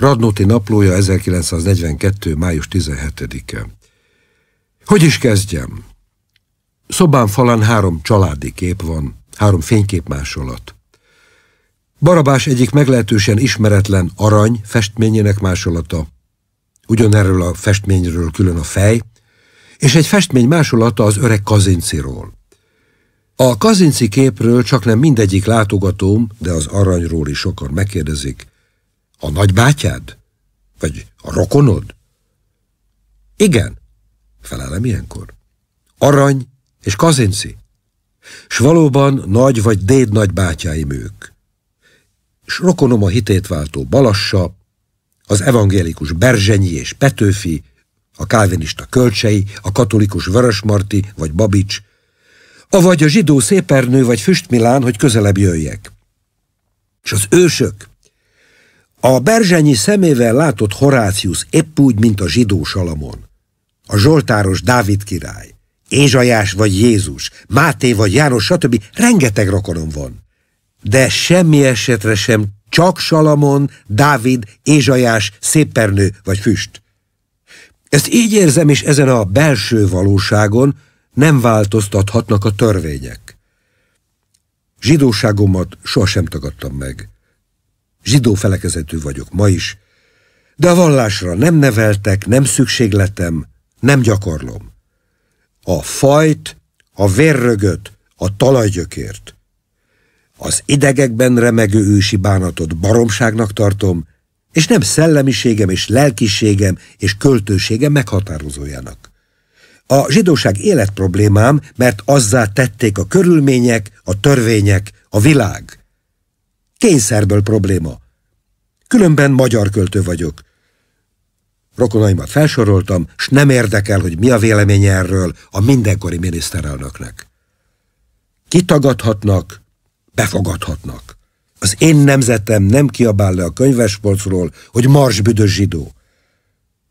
Radnóti naplója 1942. május 17-e. Hogy is kezdjem? Szobán falán három családi kép van, három fényképmásolat. Barabás egyik meglehetősen ismeretlen arany festményének másolata, ugyanerről a festményről külön a fej, és egy festmény másolata az öreg Kazinciról. A Kazinci képről csak nem mindegyik látogatóm, de az aranyról is sokan megkérdezik, a nagybátyád? Vagy a rokonod? Igen, felelem ilyenkor. Arany és kazinci. S valóban nagy vagy déd nagybátyáim ők. S rokonom a váltó Balassa, az evangélikus Berzsenyi és Petőfi, a kálvinista Kölcsei, a katolikus Vörösmarty vagy Babics, avagy a zsidó szépernő vagy Füstmilán, hogy közelebb jöjjek. És az ősök, a Berzsenyi szemével látott Horácius épp úgy, mint a zsidó Salamon, a zsoltáros Dávid király, Ézsajás vagy Jézus, Máté vagy János, stb. rengeteg rokonom van. De semmi esetre sem csak Salamon, Dávid, Ézsajás, Szépernő vagy Füst. Ezt így érzem, és ezen a belső valóságon nem változtathatnak a törvények. Zsidóságomat sohasem tagadtam meg. Zsidó felekezetű vagyok ma is, de a vallásra nem neveltek, nem szükségletem, nem gyakorlom. A fajt, a vérrögöt, a talajgyökért. Az idegekben remegő ősi bánatot baromságnak tartom, és nem szellemiségem és lelkiségem és költőségem meghatározójának. A zsidóság életproblémám, mert azzá tették a körülmények, a törvények, a világ. Kényszerből probléma. Különben magyar költő vagyok. Rokonaimat felsoroltam, s nem érdekel, hogy mi a véleménye erről a mindenkori miniszterelnöknek. Kitagadhatnak, befogadhatnak. Az én nemzetem nem kiabál le a könyvespolcról, hogy mars büdös zsidó.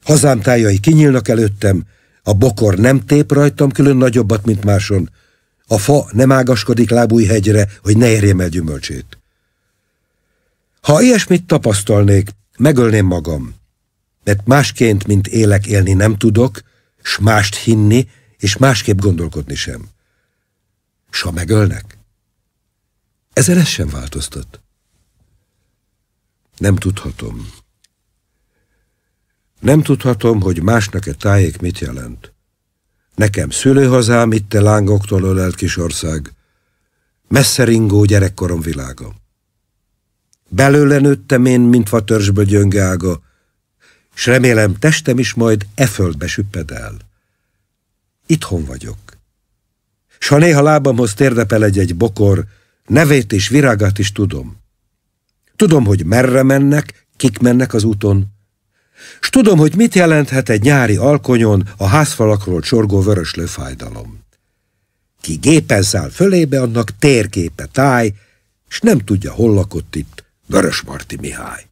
Hazám tájai kinyílnak előttem, a bokor nem tép rajtam külön nagyobbat, mint máson, a fa nem ágaskodik lábújhegyre, hogy ne érjem el gyümölcsét. Ha ilyesmit tapasztalnék, megölném magam, mert másként, mint élek, élni nem tudok, s mást hinni, és másképp gondolkodni sem. S ha megölnek? ezzel ez sem változtat. Nem tudhatom. Nem tudhatom, hogy másnak-e tájék mit jelent. Nekem szülőhazám, itt a lángoktól ölelt kis ország, messzeringó gyerekkorom világa. Belőle nőttem én, mint vatörzsből gyönge ága, s remélem testem is majd e földbe süpped el. Itthon vagyok. S ha néha lábamhoz térdepel egy-egy bokor, nevét és virágát is tudom. Tudom, hogy merre mennek, kik mennek az úton, s tudom, hogy mit jelenthet egy nyári alkonyon a házfalakról csorgó vöröslő fájdalom. Ki gépen száll fölébe, annak térképe táj, s nem tudja, hol lakott itt, Vörösmarty Mihály.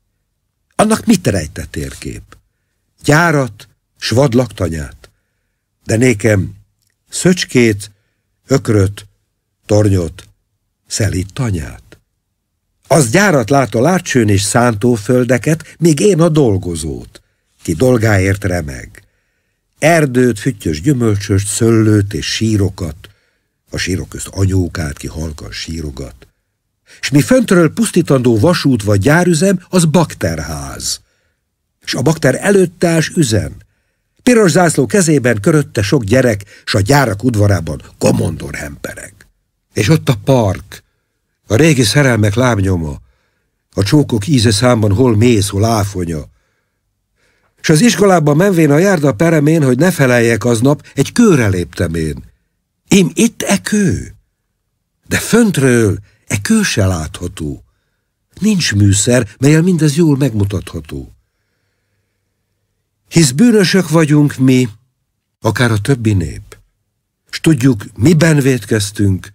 Annak mit rejtett térkép? Gyárat, s vad laktanyát. De nékem szöcskét, ökröt, tornyot, szelít tanyát. Az gyárat lát a látsőn és szántóföldeket, míg én a dolgozót, ki dolgáért remeg. Erdőt, füttyös gyümölcsöst, szöllőt és sírokat, a sírok közt anyókát, ki halkan sírogat és mi föntről pusztítandó vasút vagy gyárüzem, az bakterház. És a bakter előttás üzen. Piros zászló kezében körötte sok gyerek, s a gyárak udvarában komondor emberek. És ott a park, a régi szerelmek lábnyoma, a csókok íze számban hol mész, hol áfonya. És az iskolában menvén a járda peremén, hogy ne feleljek aznap, egy kőre léptem én. Én itt e kő. De föntről E kő se látható. Nincs műszer, melyel mindez jól megmutatható. Hisz bűnösök vagyunk mi, akár a többi nép, s tudjuk, miben vétkeztünk,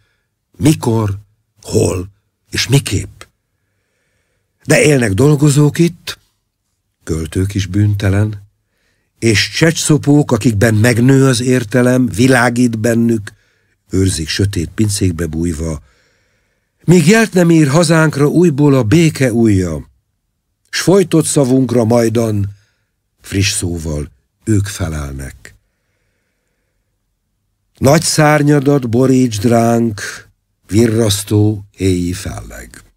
mikor, hol és miképp. De élnek dolgozók itt, költők is bűntelen, és csecsszopók, akikben megnő az értelem, világít bennük, őrzik sötét pincékbe bújva, Míg jelt nem ír hazánkra újból a béke újja, s folytott szavunkra majdan, friss szóval ők felelnek. Nagy szárnyadat borítsd ránk, virrasztó éjjel felleg.